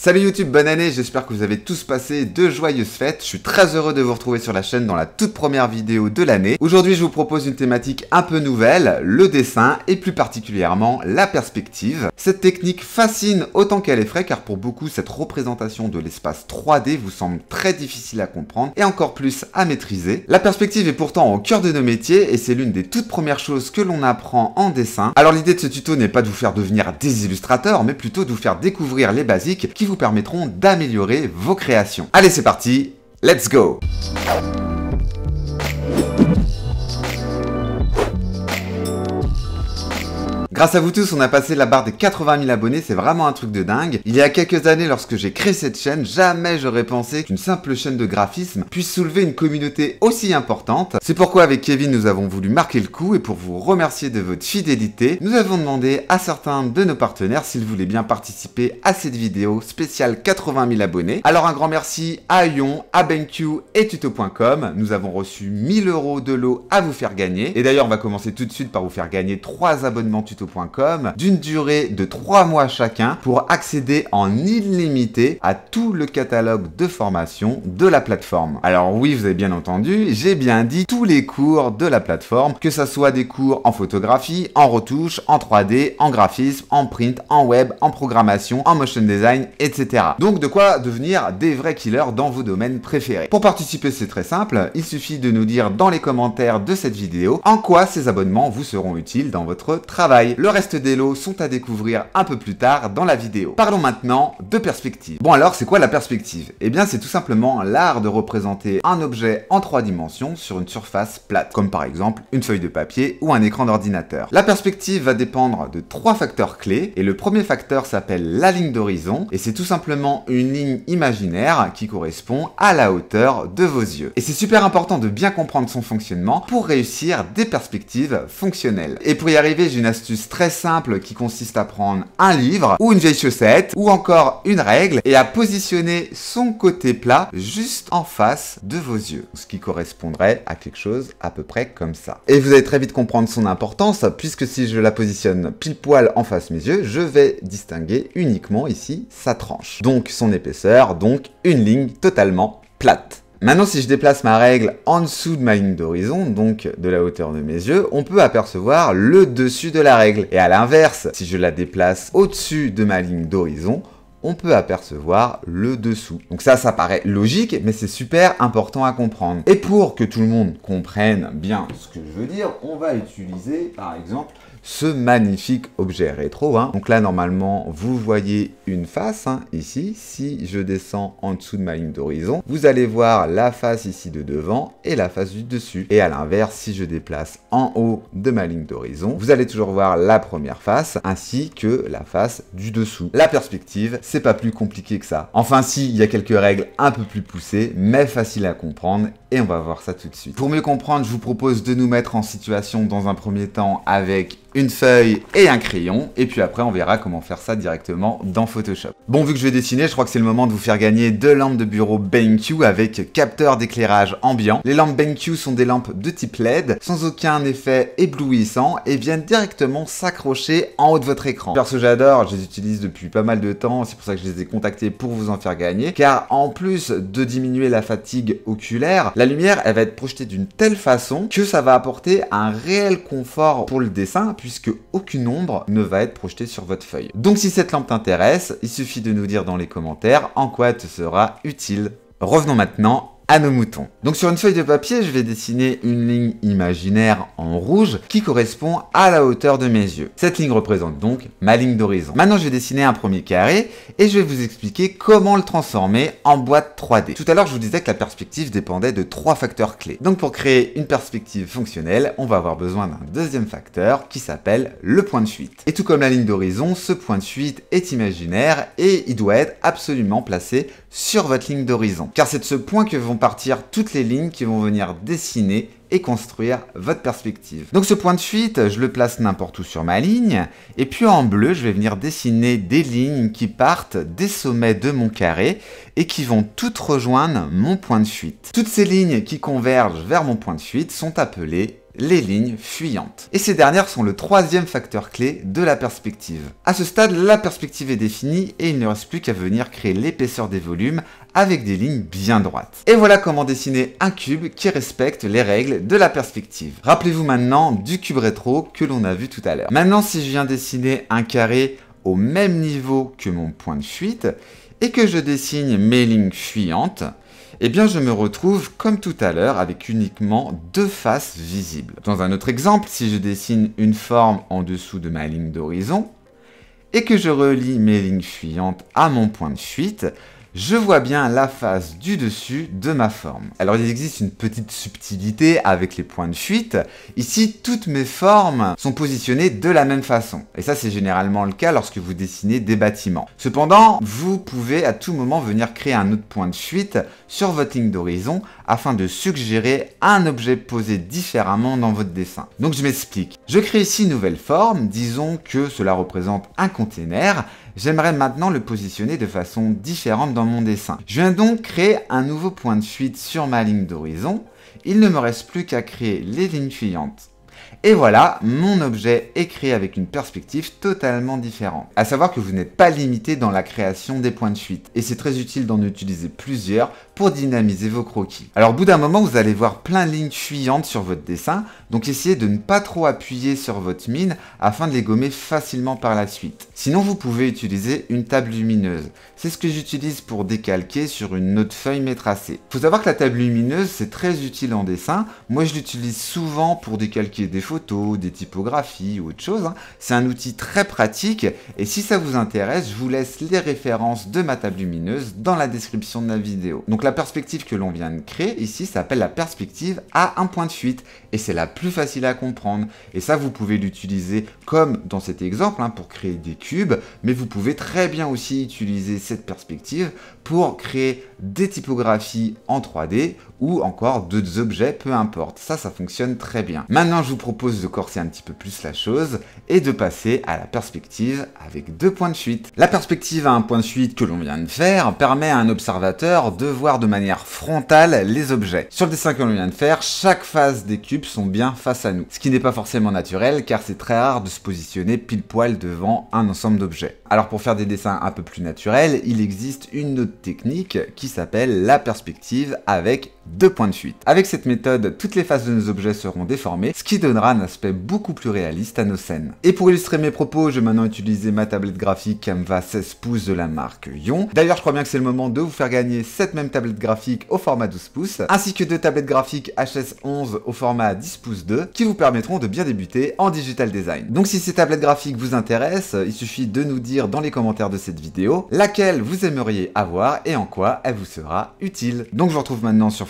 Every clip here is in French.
Salut YouTube, bonne année, j'espère que vous avez tous passé de joyeuses fêtes. Je suis très heureux de vous retrouver sur la chaîne dans la toute première vidéo de l'année. Aujourd'hui, je vous propose une thématique un peu nouvelle, le dessin et plus particulièrement la perspective. Cette technique fascine autant qu'elle est effraie car pour beaucoup, cette représentation de l'espace 3D vous semble très difficile à comprendre et encore plus à maîtriser. La perspective est pourtant au cœur de nos métiers et c'est l'une des toutes premières choses que l'on apprend en dessin. Alors l'idée de ce tuto n'est pas de vous faire devenir des illustrateurs, mais plutôt de vous faire découvrir les basiques qui vous permettront d'améliorer vos créations. Allez, c'est parti, let's go! Grâce à vous tous, on a passé la barre des 80 000 abonnés, c'est vraiment un truc de dingue. Il y a quelques années, lorsque j'ai créé cette chaîne, jamais j'aurais pensé qu'une simple chaîne de graphisme puisse soulever une communauté aussi importante. C'est pourquoi avec Kevin, nous avons voulu marquer le coup et pour vous remercier de votre fidélité, nous avons demandé à certains de nos partenaires s'ils voulaient bien participer à cette vidéo spéciale 80 000 abonnés. Alors un grand merci à Ion, à BenQ et Tuto.com. Nous avons reçu 1000 euros de lot à vous faire gagner. Et d'ailleurs, on va commencer tout de suite par vous faire gagner 3 abonnements Tuto d'une durée de 3 mois chacun pour accéder en illimité à tout le catalogue de formation de la plateforme. Alors oui, vous avez bien entendu, j'ai bien dit tous les cours de la plateforme, que ce soit des cours en photographie, en retouche, en 3D, en graphisme, en print, en web, en programmation, en motion design, etc. Donc de quoi devenir des vrais killers dans vos domaines préférés. Pour participer, c'est très simple, il suffit de nous dire dans les commentaires de cette vidéo en quoi ces abonnements vous seront utiles dans votre travail. Le reste des lots sont à découvrir un peu plus tard dans la vidéo. Parlons maintenant de perspective. Bon alors, c'est quoi la perspective Eh bien, c'est tout simplement l'art de représenter un objet en trois dimensions sur une surface plate, comme par exemple une feuille de papier ou un écran d'ordinateur. La perspective va dépendre de trois facteurs clés, et le premier facteur s'appelle la ligne d'horizon, et c'est tout simplement une ligne imaginaire qui correspond à la hauteur de vos yeux. Et c'est super important de bien comprendre son fonctionnement pour réussir des perspectives fonctionnelles. Et pour y arriver, j'ai une astuce très simple qui consiste à prendre un livre ou une vieille chaussette ou encore une règle et à positionner son côté plat juste en face de vos yeux. Ce qui correspondrait à quelque chose à peu près comme ça. Et vous allez très vite comprendre son importance puisque si je la positionne pile poil en face de mes yeux, je vais distinguer uniquement ici sa tranche. Donc son épaisseur, donc une ligne totalement plate. Maintenant, si je déplace ma règle en dessous de ma ligne d'horizon, donc de la hauteur de mes yeux, on peut apercevoir le dessus de la règle. Et à l'inverse, si je la déplace au-dessus de ma ligne d'horizon, on peut apercevoir le dessous. Donc ça, ça paraît logique, mais c'est super important à comprendre. Et pour que tout le monde comprenne bien ce que je veux dire, on va utiliser, par exemple, ce magnifique objet rétro. Hein. Donc là, normalement, vous voyez une face hein, ici. Si je descends en dessous de ma ligne d'horizon, vous allez voir la face ici de devant et la face du dessus. Et à l'inverse, si je déplace en haut de ma ligne d'horizon, vous allez toujours voir la première face ainsi que la face du dessous. La perspective, c'est pas plus compliqué que ça. Enfin, si, il y a quelques règles un peu plus poussées, mais faciles à comprendre et on va voir ça tout de suite. Pour mieux comprendre, je vous propose de nous mettre en situation dans un premier temps avec une feuille et un crayon, et puis après on verra comment faire ça directement dans Photoshop. Bon, vu que je vais dessiner, je crois que c'est le moment de vous faire gagner deux lampes de bureau BenQ avec capteur d'éclairage ambiant. Les lampes BenQ sont des lampes de type LED, sans aucun effet éblouissant, et viennent directement s'accrocher en haut de votre écran. Perso, j'adore, je les utilise depuis pas mal de temps, c'est pour ça que je les ai contactés pour vous en faire gagner, car en plus de diminuer la fatigue oculaire, la lumière, elle va être projetée d'une telle façon que ça va apporter un réel confort pour le dessin puisque aucune ombre ne va être projetée sur votre feuille. Donc si cette lampe t'intéresse, il suffit de nous dire dans les commentaires en quoi elle te sera utile. Revenons maintenant à nos moutons. Donc sur une feuille de papier, je vais dessiner une ligne imaginaire en rouge qui correspond à la hauteur de mes yeux. Cette ligne représente donc ma ligne d'horizon. Maintenant, je vais dessiner un premier carré et je vais vous expliquer comment le transformer en boîte 3D. Tout à l'heure, je vous disais que la perspective dépendait de trois facteurs clés. Donc pour créer une perspective fonctionnelle, on va avoir besoin d'un deuxième facteur qui s'appelle le point de fuite. Et tout comme la ligne d'horizon, ce point de fuite est imaginaire et il doit être absolument placé sur votre ligne d'horizon. Car c'est de ce point que vont partir toutes les lignes qui vont venir dessiner et construire votre perspective. Donc ce point de fuite, je le place n'importe où sur ma ligne, et puis en bleu, je vais venir dessiner des lignes qui partent des sommets de mon carré et qui vont toutes rejoindre mon point de fuite. Toutes ces lignes qui convergent vers mon point de fuite sont appelées les lignes fuyantes. Et ces dernières sont le troisième facteur clé de la perspective. À ce stade, la perspective est définie et il ne reste plus qu'à venir créer l'épaisseur des volumes avec des lignes bien droites. Et voilà comment dessiner un cube qui respecte les règles de la perspective. Rappelez-vous maintenant du cube rétro que l'on a vu tout à l'heure. Maintenant, si je viens dessiner un carré au même niveau que mon point de fuite et que je dessine mes lignes fuyantes, eh bien je me retrouve comme tout à l'heure avec uniquement deux faces visibles. Dans un autre exemple, si je dessine une forme en dessous de ma ligne d'horizon, et que je relie mes lignes fuyantes à mon point de fuite, je vois bien la face du dessus de ma forme. Alors il existe une petite subtilité avec les points de fuite. Ici, toutes mes formes sont positionnées de la même façon. Et ça, c'est généralement le cas lorsque vous dessinez des bâtiments. Cependant, vous pouvez à tout moment venir créer un autre point de fuite sur votre ligne d'horizon afin de suggérer un objet posé différemment dans votre dessin. Donc je m'explique. Je crée ici une nouvelle forme, disons que cela représente un container, J'aimerais maintenant le positionner de façon différente dans mon dessin. Je viens donc créer un nouveau point de fuite sur ma ligne d'horizon. Il ne me reste plus qu'à créer les lignes fuyantes et voilà, mon objet est créé avec une perspective totalement différente. À savoir que vous n'êtes pas limité dans la création des points de fuite, et c'est très utile d'en utiliser plusieurs pour dynamiser vos croquis. Alors au bout d'un moment, vous allez voir plein de lignes fuyantes sur votre dessin, donc essayez de ne pas trop appuyer sur votre mine afin de les gommer facilement par la suite. Sinon, vous pouvez utiliser une table lumineuse. C'est ce que j'utilise pour décalquer sur une autre feuille métracée. Il Faut savoir que la table lumineuse, c'est très utile en dessin. Moi, je l'utilise souvent pour décalquer des photos, des typographies ou autre chose. Hein. C'est un outil très pratique et si ça vous intéresse, je vous laisse les références de ma table lumineuse dans la description de la vidéo. Donc la perspective que l'on vient de créer ici s'appelle la perspective à un point de fuite et c'est la plus facile à comprendre. Et ça, vous pouvez l'utiliser comme dans cet exemple hein, pour créer des cubes, mais vous pouvez très bien aussi utiliser cette perspective pour créer des typographies en 3D ou encore d'autres objets, peu importe. Ça, ça fonctionne très bien. Maintenant, je vous propose de corser un petit peu plus la chose et de passer à la perspective avec deux points de suite. La perspective à un point de suite que l'on vient de faire permet à un observateur de voir de manière frontale les objets. Sur le dessin que l'on vient de faire, chaque face des cubes sont bien face à nous, ce qui n'est pas forcément naturel car c'est très rare de se positionner pile poil devant un ensemble d'objets. Alors pour faire des dessins un peu plus naturels, il existe une autre technique qui s'appelle la perspective avec deux points de fuite. Avec cette méthode, toutes les faces de nos objets seront déformées, ce qui donnera un aspect beaucoup plus réaliste à nos scènes. Et pour illustrer mes propos, je vais maintenant utiliser ma tablette graphique Canva 16 pouces de la marque Yon. D'ailleurs, je crois bien que c'est le moment de vous faire gagner cette même tablette graphique au format 12 pouces, ainsi que deux tablettes graphiques HS11 au format 10 pouces 2, qui vous permettront de bien débuter en digital design. Donc si ces tablettes graphiques vous intéressent, il suffit de nous dire dans les commentaires de cette vidéo laquelle vous aimeriez avoir et en quoi elle vous sera utile. Donc je vous retrouve maintenant sur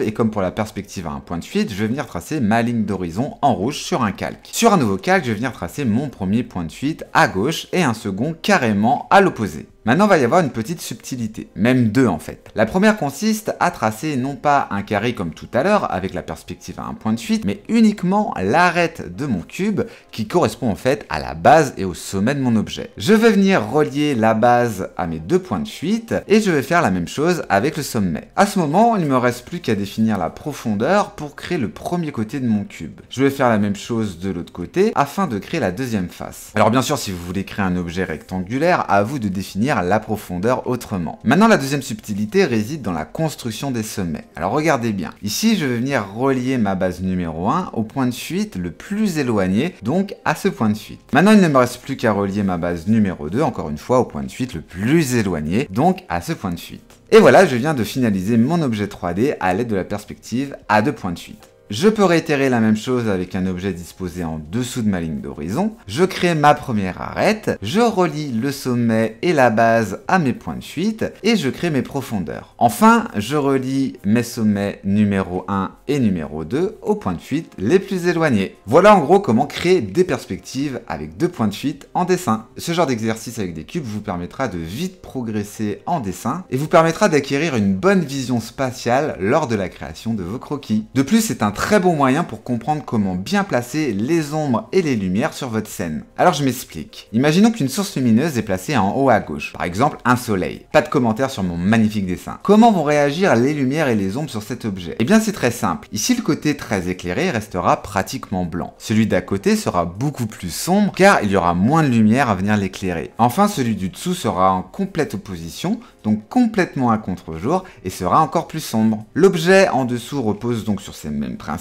et comme pour la perspective à un point de fuite, je vais venir tracer ma ligne d'horizon en rouge sur un calque. Sur un nouveau calque, je vais venir tracer mon premier point de fuite à gauche et un second carrément à l'opposé. Maintenant, va y avoir une petite subtilité, même deux en fait. La première consiste à tracer non pas un carré comme tout à l'heure avec la perspective à un point de fuite, mais uniquement l'arête de mon cube qui correspond en fait à la base et au sommet de mon objet. Je vais venir relier la base à mes deux points de fuite et je vais faire la même chose avec le sommet. À ce moment, il ne me reste plus qu'à définir la profondeur pour créer le premier côté de mon cube. Je vais faire la même chose de l'autre côté afin de créer la deuxième face. Alors bien sûr, si vous voulez créer un objet rectangulaire, à vous de définir la profondeur autrement. Maintenant, la deuxième subtilité réside dans la construction des sommets. Alors regardez bien. Ici, je vais venir relier ma base numéro 1 au point de fuite le plus éloigné, donc à ce point de suite. Maintenant, il ne me reste plus qu'à relier ma base numéro 2, encore une fois, au point de suite le plus éloigné, donc à ce point de fuite. Et voilà, je viens de finaliser mon objet 3D à l'aide de la perspective à deux points de suite. Je peux réitérer la même chose avec un objet disposé en dessous de ma ligne d'horizon. Je crée ma première arête, je relie le sommet et la base à mes points de fuite et je crée mes profondeurs. Enfin, je relie mes sommets numéro 1 et numéro 2 aux points de fuite les plus éloignés. Voilà en gros comment créer des perspectives avec deux points de fuite en dessin. Ce genre d'exercice avec des cubes vous permettra de vite progresser en dessin et vous permettra d'acquérir une bonne vision spatiale lors de la création de vos croquis. De plus, c'est un très bon moyen pour comprendre comment bien placer les ombres et les lumières sur votre scène. Alors je m'explique. Imaginons qu'une source lumineuse est placée en haut à gauche, par exemple un soleil. Pas de commentaires sur mon magnifique dessin. Comment vont réagir les lumières et les ombres sur cet objet Eh bien c'est très simple. Ici le côté très éclairé restera pratiquement blanc. Celui d'à côté sera beaucoup plus sombre car il y aura moins de lumière à venir l'éclairer. Enfin celui du dessous sera en complète opposition, donc complètement à contre-jour et sera encore plus sombre. L'objet en dessous repose donc sur ces mêmes principes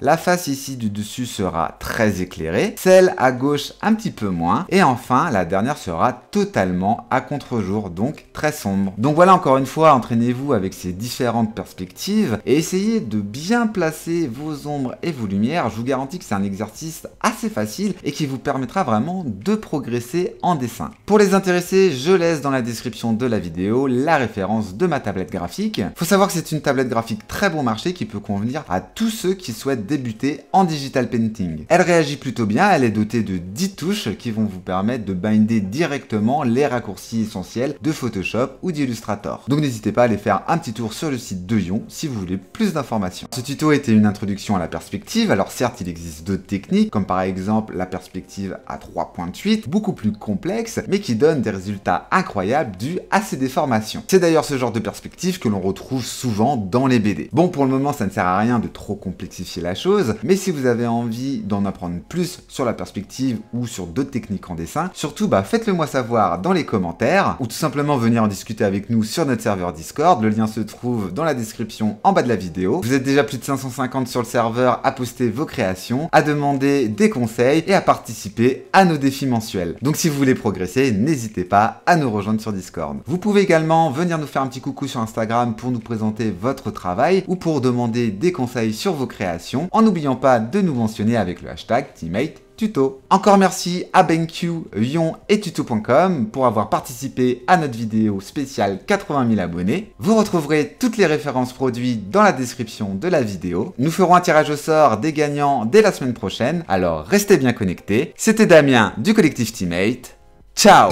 la face ici du dessus sera très éclairée, celle à gauche un petit peu moins, et enfin la dernière sera totalement à contre-jour, donc très sombre. Donc voilà encore une fois, entraînez-vous avec ces différentes perspectives et essayez de bien placer vos ombres et vos lumières. Je vous garantis que c'est un exercice assez facile et qui vous permettra vraiment de progresser en dessin. Pour les intéressés, je laisse dans la description de la vidéo la référence de ma tablette graphique. Faut savoir que c'est une tablette graphique très bon marché qui peut convenir à tous qui souhaitent débuter en digital painting. Elle réagit plutôt bien, elle est dotée de 10 touches qui vont vous permettre de binder directement les raccourcis essentiels de Photoshop ou d'Illustrator. Donc n'hésitez pas à aller faire un petit tour sur le site de Yon si vous voulez plus d'informations. Ce tuto était une introduction à la perspective, alors certes il existe d'autres techniques comme par exemple la perspective à 3.8, beaucoup plus complexe mais qui donne des résultats incroyables dus à ces déformations. C'est d'ailleurs ce genre de perspective que l'on retrouve souvent dans les BD. Bon pour le moment ça ne sert à rien de trop compliqué complexifier la chose, mais si vous avez envie d'en apprendre plus sur la perspective ou sur d'autres techniques en dessin, surtout bah, faites-le moi savoir dans les commentaires ou tout simplement venir en discuter avec nous sur notre serveur Discord, le lien se trouve dans la description en bas de la vidéo. Vous êtes déjà plus de 550 sur le serveur à poster vos créations, à demander des conseils et à participer à nos défis mensuels. Donc si vous voulez progresser, n'hésitez pas à nous rejoindre sur Discord. Vous pouvez également venir nous faire un petit coucou sur Instagram pour nous présenter votre travail ou pour demander des conseils sur vos création en n'oubliant pas de nous mentionner avec le hashtag teammate tuto. Encore merci à BenQ, Yon et tuto.com pour avoir participé à notre vidéo spéciale 80 000 abonnés. Vous retrouverez toutes les références produits dans la description de la vidéo. Nous ferons un tirage au sort des gagnants dès la semaine prochaine, alors restez bien connectés. C'était Damien du collectif Teammate. Ciao